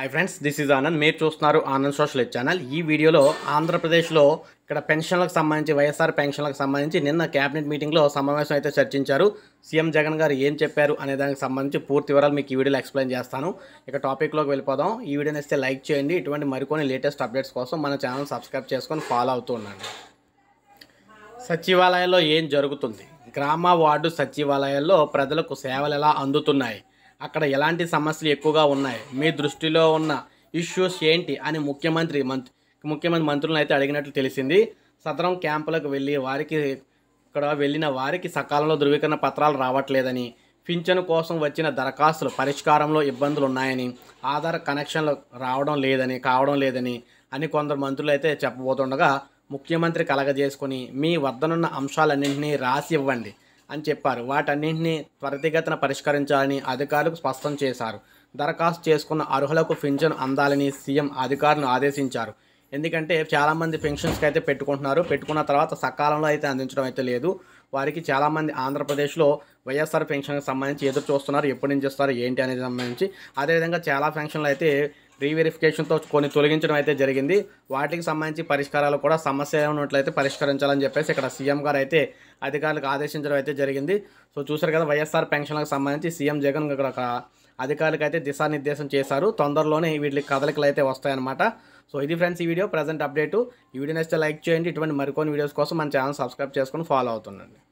hi friends this is Anand మీరు చూస్తున్నారు Anand social channel ఈ వీడియోలో ఆంధ్రప్రదేశ్లో ఇక్కడ పెన్షన్లకు సంబంధించి వైఎస్ఆర్ పెన్షన్లకు సంబంధించి నిన్న క్యాబినెట్ మీటింగ్లో సమావేశం అయితే చర్చించారు సీఎం జగన్ గారు ఏం చెప్పారు అనే దానికి సంబంధించి పూర్తి వివరాలు మీకు ఈ వీడియోలో ఎక్స్ప్లెయిన్ చేస్తాను ఇక టాపిక్లోకి వెళ్ళిపోదాం ఈ వీడియోని ఇస్తే లైక్ చేయండి ఇటువంటి మరికొన్ని లేటెస్ట్ అప్డేట్స్ కోసం మన ఛానల్ సబ్స్క్రైబ్ చేసుకొని ఫాలో అవుతూ ఉండండి సచివాలయాల్లో ఏం జరుగుతుంది గ్రామ వార్డు సచివాలయాల్లో ప్రజలకు సేవలు ఎలా అందుతున్నాయి అక్కడ ఎలాంటి సమస్యలు ఎక్కువగా ఉన్నాయి మీ దృష్టిలో ఉన్న ఇష్యూస్ ఏంటి అని ముఖ్యమంత్రి మంత్రి ముఖ్యమంత్రి మంత్రులను అయితే అడిగినట్లు తెలిసింది సదరం క్యాంపులకు వెళ్ళి వారికి ఇక్కడ వెళ్ళిన వారికి సకాలంలో ధృవీకరణ పత్రాలు రావట్లేదని పింఛను కోసం వచ్చిన దరఖాస్తులు పరిష్కారంలో ఇబ్బందులు ఉన్నాయని ఆధార్ కనెక్షన్లు రావడం లేదని కావడం లేదని అని కొందరు మంత్రులు అయితే చెప్పబోతుండగా ముఖ్యమంత్రి కలగజేసుకొని మీ వద్దనున్న అంశాలన్నింటినీ రాసి ఇవ్వండి అని చెప్పారు వాటన్నింటినీ త్వరితగతిన పరిష్కరించాలని అధికారులకు స్పష్టం చేశారు దరఖాస్తు చేసుకున్న అర్హులకు పెన్షన్ అందాలని సీఎం అధికారులను ఆదేశించారు ఎందుకంటే చాలామంది పెన్షన్స్కి అయితే పెట్టుకుంటున్నారు పెట్టుకున్న తర్వాత సకాలంలో అయితే అందించడం అయితే లేదు వారికి చాలామంది ఆంధ్రప్రదేశ్లో వైఎస్ఆర్ పెన్షన్కి సంబంధించి ఎదురు చూస్తున్నారు ఎప్పటి నుంచి ఇస్తారు ఏంటి అనేది సంబంధించి అదేవిధంగా చాలా పెన్షన్లు అయితే రీవెరిఫికేషన్తో కొన్ని తొలగించడం అయితే జరిగింది వాటికి సంబంధించి పరిష్కారాలు కూడా సమస్య ఉన్నట్లయితే పరిష్కరించాలని చెప్పేసి ఇక్కడ సీఎం గారు అయితే అధికారులకు ఆదేశించడం అయితే జరిగింది సో చూసారు కదా వైఎస్ఆర్ పెన్షన్లకు సంబంధించి సీఎం జగన్ ఇక్కడ ఒక అధికారులకు అయితే దిశానిర్దేశం చేశారు తొందరలోనే వీటికి కదలికలు అయితే వస్తాయన్నమాట సో ఇది ఫ్రెండ్స్ ఈ వీడియో ప్రజెంట్ అప్డేటు ఈ వీడియో నచ్చితే లైక్ చేయండి ఇటువంటి మరికొన్ని వీడియోస్ కోసం మన ఛానల్ సబ్స్క్రైబ్ చేసుకొని ఫాలో అవుతుండండి